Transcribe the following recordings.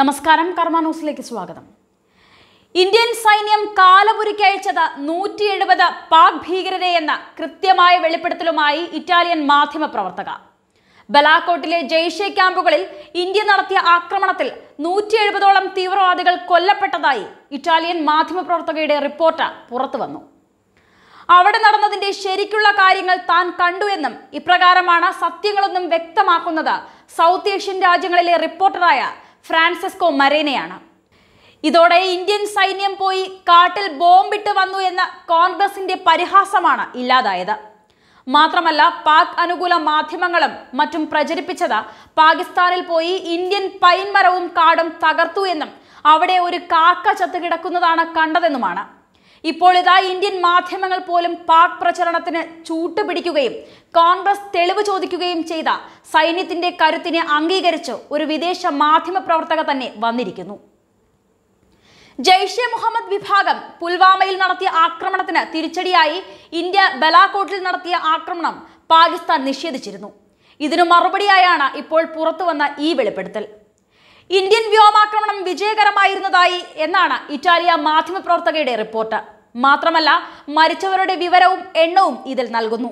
നമസ്കാരം കർമ്മ ന്യൂസിലേക്ക് സ്വാഗതം ഇന്ത്യൻ സൈന്യം കാലപുരയ്ക്ക് അയച്ചത് നൂറ്റി എഴുപത് പാക് ഭീകരരെ എന്ന കൃത്യമായ വെളിപ്പെടുത്തലുമായി ഇറ്റാലിയൻ മാധ്യമപ്രവർത്തക ബലാക്കോട്ടിലെ ജെയ്ഷെ ക്യാമ്പുകളിൽ ഇന്ത്യ നടത്തിയ ആക്രമണത്തിൽ നൂറ്റി എഴുപതോളം തീവ്രവാദികൾ കൊല്ലപ്പെട്ടതായി ഇറ്റാലിയൻ മാധ്യമപ്രവർത്തകയുടെ റിപ്പോർട്ട് പുറത്തുവന്നു അവിടെ നടന്നതിന്റെ ശരിക്കുള്ള കാര്യങ്ങൾ താൻ കണ്ടുവെന്നും ഇപ്രകാരമാണ് സത്യങ്ങളൊന്നും വ്യക്തമാക്കുന്നത് സൗത്ത് ഏഷ്യൻ രാജ്യങ്ങളിലെ റിപ്പോർട്ടറായ ഫ്രാൻസിസ്കോ മരേനയാണ് ഇതോടെ ഇന്ത്യൻ സൈന്യം പോയി കാട്ടിൽ ബോംബിട്ട് വന്നു എന്ന കോൺഗ്രസിന്റെ പരിഹാസമാണ് ഇല്ലാതായത് മാത്രമല്ല പാക് അനുകൂല മാധ്യമങ്ങളും മറ്റും പ്രചരിപ്പിച്ചത് പാകിസ്ഥാനിൽ പോയി ഇന്ത്യൻ പൈൻമരവും കാടും തകർത്തു എന്നും അവിടെ ഒരു കാക്ക ചത്തു കിടക്കുന്നതാണ് കണ്ടതെന്നുമാണ് ഇപ്പോൾ ഇതാ ഇന്ത്യൻ മാധ്യമങ്ങൾ പോലും പാക് പ്രചരണത്തിന് ചൂട്ടുപിടിക്കുകയും കോൺഗ്രസ് തെളിവ് ചോദിക്കുകയും ചെയ്ത സൈന്യത്തിന്റെ കരുത്തിനെ അംഗീകരിച്ച് ഒരു വിദേശ മാധ്യമ പ്രവർത്തക തന്നെ വന്നിരിക്കുന്നു ജെയ്ഷെ മുഹമ്മദ് വിഭാഗം പുൽവാമയിൽ നടത്തിയ ആക്രമണത്തിന് തിരിച്ചടിയായി ഇന്ത്യ ബലാക്കോട്ടിൽ നടത്തിയ ആക്രമണം പാകിസ്ഥാൻ നിഷേധിച്ചിരുന്നു ഇതിനു മറുപടിയായാണ് ഇപ്പോൾ പുറത്തുവന്ന ഈ വെളിപ്പെടുത്തൽ ഇന്ത്യൻ വ്യോമാക്രമണം വിജയകരമായിരുന്നതായി എന്നാണ് ഇറ്റാലിയ മാധ്യമപ്രവർത്തകയുടെ റിപ്പോർട്ട് മാത്രമല്ല മരിച്ചവരുടെ വിവരവും എണ്ണവും ഇതിൽ നൽകുന്നു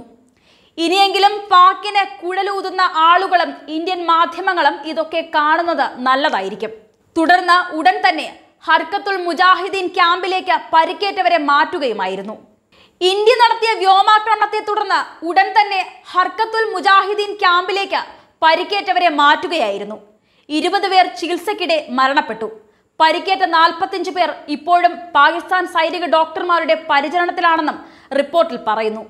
ഇനിയെങ്കിലും പാക്കിന് കുഴലൂതുന്ന ആളുകളും ഇന്ത്യൻ മാധ്യമങ്ങളും ഇതൊക്കെ കാണുന്നത് നല്ലതായിരിക്കും തുടർന്ന് ഉടൻ തന്നെ ഹർക്കത്തുൽ മുജാഹിദീൻ ക്യാമ്പിലേക്ക് പരിക്കേറ്റവരെ മാറ്റുകയുമായിരുന്നു ഇന്ത്യ നടത്തിയ വ്യോമാക്രമണത്തെ തുടർന്ന് ഉടൻ തന്നെ ഹർക്കത്തുൽ മുജാഹിദീൻ ക്യാമ്പിലേക്ക് പരിക്കേറ്റവരെ മാറ്റുകയായിരുന്നു ഇരുപത് പേർ ചികിത്സക്കിടെ മരണപ്പെട്ടു പരിക്കേറ്റ നാൽപ്പത്തിയഞ്ച് പേർ ഇപ്പോഴും പാകിസ്ഥാൻ സൈനിക ഡോക്ടർമാരുടെ പരിചരണത്തിലാണെന്നും റിപ്പോർട്ടിൽ പറയുന്നു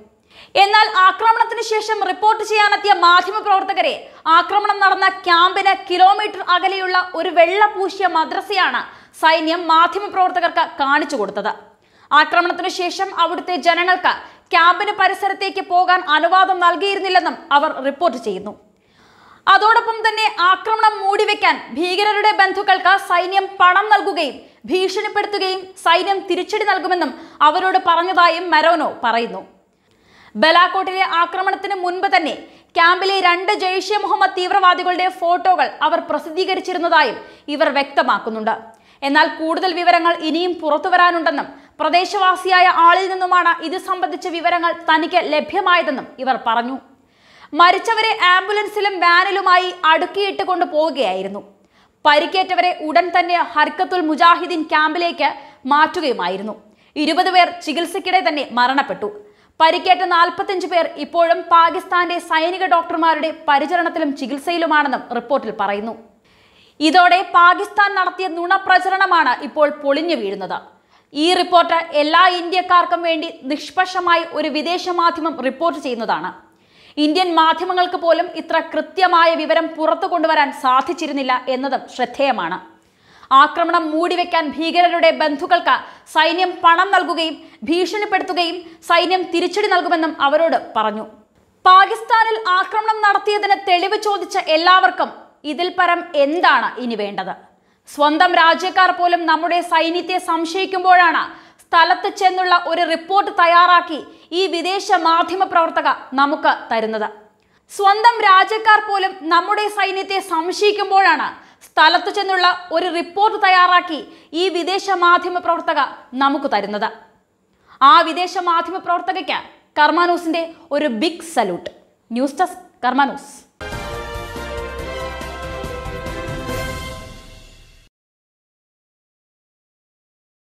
എന്നാൽ ആക്രമണത്തിന് ശേഷം റിപ്പോർട്ട് ചെയ്യാനെത്തിയ മാധ്യമപ്രവർത്തകരെ ആക്രമണം നടന്ന ക്യാമ്പിന് കിലോമീറ്റർ അകലെയുള്ള ഒരു വെള്ള പൂശിയ മദ്രസയാണ് സൈന്യം മാധ്യമപ്രവർത്തകർക്ക് കാണിച്ചു കൊടുത്തത് ആക്രമണത്തിനു ശേഷം അവിടുത്തെ ജനങ്ങൾക്ക് ക്യാമ്പിന് പരിസരത്തേക്ക് പോകാൻ അനുവാദം നൽകിയിരുന്നില്ലെന്നും അവർ റിപ്പോർട്ട് ചെയ്യുന്നു അതോടൊപ്പം തന്നെ ആക്രമണം മൂടിവെക്കാൻ ഭീകരരുടെ ബന്ധുക്കൾക്ക് സൈന്യം പണം നൽകുകയും ഭീഷണിപ്പെടുത്തുകയും സൈന്യം തിരിച്ചടി നൽകുമെന്നും അവരോട് പറഞ്ഞതായും മെറോനോ പറയുന്നു ബലാക്കോട്ടിലെ ആക്രമണത്തിന് മുൻപ് തന്നെ ക്യാമ്പിലെ രണ്ട് ജെയ്ഷെ മുഹമ്മദ് തീവ്രവാദികളുടെ ഫോട്ടോകൾ അവർ പ്രസിദ്ധീകരിച്ചിരുന്നതായും ഇവർ വ്യക്തമാക്കുന്നുണ്ട് എന്നാൽ കൂടുതൽ വിവരങ്ങൾ ഇനിയും പുറത്തു വരാനുണ്ടെന്നും പ്രദേശവാസിയായ ആളിൽ നിന്നുമാണ് ഇത് സംബന്ധിച്ച വിവരങ്ങൾ തനിക്ക് ലഭ്യമായതെന്നും ഇവർ പറഞ്ഞു മരിച്ചവരെ ആംബുലൻസിലും വാനിലുമായി അടുക്കിയിട്ട് കൊണ്ടുപോവുകയായിരുന്നു പരിക്കേറ്റവരെ ഉടൻ തന്നെ ഹർക്കത്തുൽ മുജാഹിദ്ദീൻ ക്യാമ്പിലേക്ക് മാറ്റുകയുമായിരുന്നു ഇരുപത് പേർ ചികിത്സയ്ക്കിടെ തന്നെ മരണപ്പെട്ടു പരിക്കേറ്റ നാൽപ്പത്തിയഞ്ച് പേർ ഇപ്പോഴും പാകിസ്ഥാന്റെ സൈനിക ഡോക്ടർമാരുടെ പരിചരണത്തിലും ചികിത്സയിലുമാണെന്നും റിപ്പോർട്ടിൽ പറയുന്നു ഇതോടെ പാകിസ്ഥാൻ നടത്തിയ നുണപ്രചരണമാണ് ഇപ്പോൾ പൊളിഞ്ഞു വീഴുന്നത് ഈ റിപ്പോർട്ട് എല്ലാ ഇന്ത്യക്കാർക്കും വേണ്ടി നിഷ്പക്ഷമായി ഒരു വിദേശ മാധ്യമം റിപ്പോർട്ട് ചെയ്യുന്നതാണ് ഇന്ത്യൻ മാധ്യമങ്ങൾക്ക് പോലും ഇത്ര കൃത്യമായ വിവരം പുറത്തു കൊണ്ടുവരാൻ സാധിച്ചിരുന്നില്ല എന്നതും ശ്രദ്ധേയമാണ് ആക്രമണം മൂടിവെക്കാൻ ഭീകരരുടെ ബന്ധുക്കൾക്ക് സൈന്യം പണം നൽകുകയും ഭീഷണിപ്പെടുത്തുകയും സൈന്യം തിരിച്ചടി നൽകുമെന്നും അവരോട് പറഞ്ഞു പാകിസ്ഥാനിൽ ആക്രമണം നടത്തിയതിന് തെളിവ് ചോദിച്ച എല്ലാവർക്കും ഇതിൽ പരം എന്താണ് ഇനി വേണ്ടത് സ്വന്തം രാജ്യക്കാർ പോലും നമ്മുടെ സൈന്യത്തെ സംശയിക്കുമ്പോഴാണ് സ്ഥലത്ത് ചെന്നുള്ള ഒരു റിപ്പോർട്ട് തയ്യാറാക്കി ഈ വിദേശ മാധ്യമ പ്രവർത്തക നമുക്ക് തരുന്നത് സ്വന്തം രാജ്യക്കാർ പോലും നമ്മുടെ സൈന്യത്തെ സംശയിക്കുമ്പോഴാണ് സ്ഥലത്ത് ചെന്നുള്ള ഒരു റിപ്പോർട്ട് തയ്യാറാക്കി ഈ വിദേശ മാധ്യമ പ്രവർത്തക നമുക്ക് തരുന്നത് ആ വിദേശ മാധ്യമ പ്രവർത്തകയ്ക്ക് കർമാനൂസിന്റെ ഒരു ബിഗ് സല്യൂട്ട് ന്യൂസ് ഡെസ്ക് കർമാനൂസ്